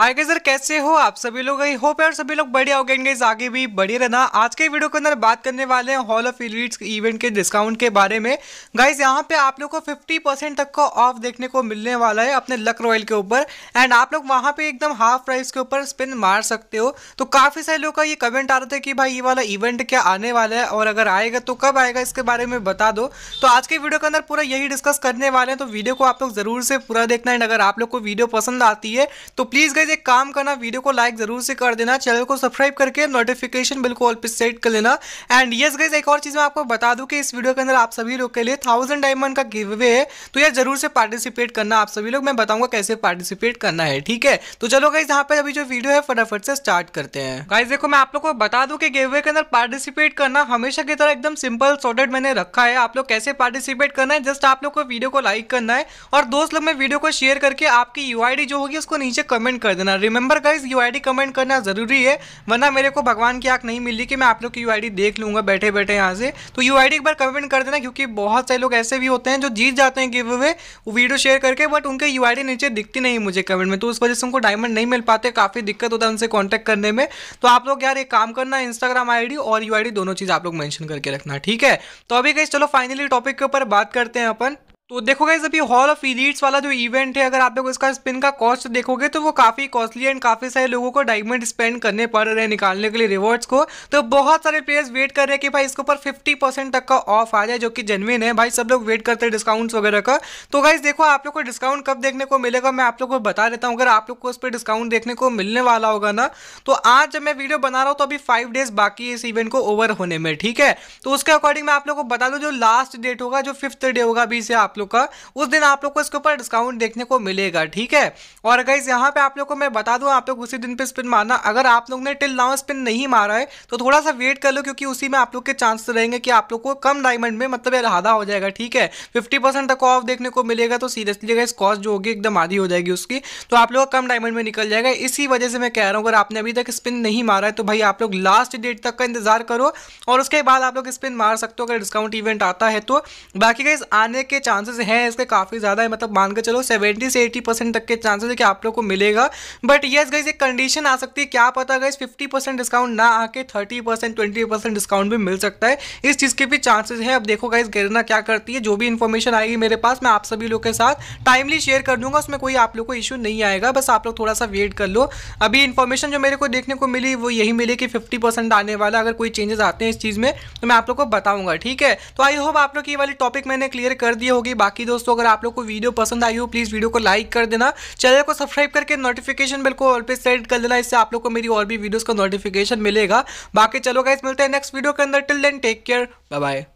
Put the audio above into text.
hi guys sir कैसे हो आप सभी लोग आई होप यार सभी लोग बढ़िया हो गए गाइस आगे भी बढ़े रहना आज के वीडियो के अंदर बात करने वाले हैं हॉल ऑफ इलीट्स इवेंट के डिस्काउंट के बारे में गाइस यहाँ पे आप लोग को 50 परसेंट तक का ऑफ देखने को मिलने वाला है अपने लक रॉयल के ऊपर एंड आप लोग वहाँ पे एकदम हाफ प्राइस के ऊपर स्पिन मार सकते हो तो काफ़ी सारे लोग का ये कमेंट आ रहा था कि भाई ये वाला इवेंट क्या आने वाला है और अगर आएगा तो कब आएगा इसके बारे में बता दो तो आज के वीडियो के अंदर पूरा यही डिस्कस करने वाले हैं तो वीडियो को आप लोग ज़रूर से पूरा देखना एंड अगर आप लोग को वीडियो पसंद आती है तो प्लीज़ गाइज लिए एक काम करना वीडियो को लाइक जरूर से कर देना चैनल को सब्सक्राइब करके नोटिफिकेशन बिल को ऑल पे सेट कर लेना एंड यस गाइज एक और चीज़ मैं आपको बता दूं कि इस वीडियो के अंदर आप सभी लोग के लिए थाउजेंड डायमंड का गिव अवे है तो यार जरूर से पार्टिसिपेट करना आप सभी लोग मैं बताऊंगा कैसे पार्टिसिपेट करना है ठीक है तो चलो गाइज यहाँ पे अभी जो वीडियो है फटाफट से स्टार्ट करते हैं गाइज देखो मैं आप लोग को बता दू की गिव अवे के अंदर पार्टिसिपेट करना हमेशा की तरह एकदम सिंपल सॉर्टेड मैंने रखा है आप लोग कैसे पार्टिसिपेट करना है जस्ट आप लोग को वीडियो को लाइक करना है और दोस्त लोग मैं वीडियो को शेयर करके आपकी यू जो होगी उसको नीचे कमेंट कर देना रिमेंबर गाइज यू आई कमेंट करना जरूरी है वरना मेरे को भगवान की आंख नहीं मिली कि मैं आप लोग की यू देख लूंगा बैठे बैठे यहाँ से तो यू एक बार कमेंट कर देना क्योंकि बहुत सारे लोग ऐसे भी होते हैं जो जीत जाते हैं गिव अवे वो वीडियो शेयर करके बट उनके यू नीचे दिखती नहीं मुझे कमेंट में तो उस वजह से उनको डायमंड नहीं मिल पाते काफ़ी दिक्कत होता है उनसे कॉन्टैक्ट करने में तो आप लोग यार एक काम करना इंस्टाग्राम आई और यू दोनों चीज़ आप लोग मैंशन करके रखना ठीक है तो अभी कहीं चलो फाइनली टॉपिक के ऊपर बात करते हैं अपन तो देखो गाइज अभी हॉल ऑफ इलीट्स वाला जो इवेंट है अगर आप लोग इसका स्पिन का कॉस्ट देखोगे तो वो काफ़ी कॉस्टली एंड काफ़ी सारे लोगों को डायमंड स्पेंड करने पड़ रहे हैं निकालने के लिए रिवॉर्ड्स को तो बहुत सारे प्लेयर्स वेट कर रहे हैं कि भाई इसके ऊपर 50% तक का ऑफ आ जाए जो कि जेनविन है भाई सब लोग वेट करते हैं डिस्काउंट्स वगैरह का तो गाइज देखो आप लोग को डिस्काउंट कब देखने को मिलेगा मैं आप लोग को बता देता हूँ अगर आप लोग को उस पर डिस्काउंट देखने को मिलने वाला होगा ना तो आज जब मैं वीडियो बना रहा हूँ तो अभी फाइव डेज बाकी है इस इवेंट को ओवर होने में ठीक है तो उसके अकॉर्डिंग मैं आप लोग को बता दूँ जो लास्ट डेट होगा जो फिफ्थ डे होगा अभी से आप लोग का उस दिन आप लोग को इसके ऊपर डिस्काउंट देखने को मिलेगा ठीक है और गाइज यहाँ पे आप लोग को मैं बता दूँ आप लोग उसी दिन पे स्पिन मारना अगर आप लोग ने टिल नाउ स्पिन नहीं मारा है तो थोड़ा सा वेट कर लो क्योंकि उसी में आप लोग के चांस रहेंगे कि आप लोग को कम डायमंड में मतलब आधा हो जाएगा ठीक है फिफ्टी तक ऑफ देखने को मिलेगा तो सीरियसली गाइज कॉस्ट जो होगी एकदम आधी हो जाएगी उसकी तो आप लोग कम डायमंड में निकल जाएगा इसी वजह से मैं कह रहा हूँ अगर आपने अभी तक स्पिन नहीं मारा है तो भाई आप लोग लास्ट डेट तक का इंतजार करो और उसके बाद आप लोग स्पिन मार सकते हो अगर डिस्काउंट इवेंट आता है तो बाकी गाइज आने के चांसेस चांसेस हैं इसके काफ़ी ज़्यादा है मतलब मान के चलो सेवेंटी से एटी परसेंट तक के चांसेस है कि आप लोग को मिलेगा बट येस गई एक कंडीशन आ सकती है क्या पता गई फिफ्टी परसेंट डिस्काउंट ना आके thirty percent twenty percent discount भी मिल सकता है इस चीज़ के भी चांसेज है अब देखो गई गिरना क्या करती है जो भी इन्फॉर्मेशन आएगी मेरे पास मैं आप सभी लोग के साथ टाइमली शेयर कर दूंगा उसमें कोई आप लोग को इशू नहीं आएगा बस आप लोग थोड़ा सा वेट कर लो अभी इन्फॉर्मेशन जो मेरे को देखने को मिली वो यही मिली कि फिफ्टी आने वाला अगर कोई चेंजेस आते हैं इस चीज़ में तो मैं आप लोग को बताऊंगा ठीक है तो आई होप आप लोग की वाली टॉपिक मैंने क्लियर कर दी होगी बाकी दोस्तों अगर आप लोग को वीडियो पसंद आई हो प्लीज़ वीडियो को लाइक कर देना चैनल को सब्सक्राइब करके नोटिफिकेशन बिल को ऑल पे सेट कर देना इससे आप लोग को मेरी और भी वीडियोज़ का नोटिफिकेशन मिलेगा बाकी चलो गाइस मिलते हैं नेक्स्ट वीडियो के अंदर till then take care bye bye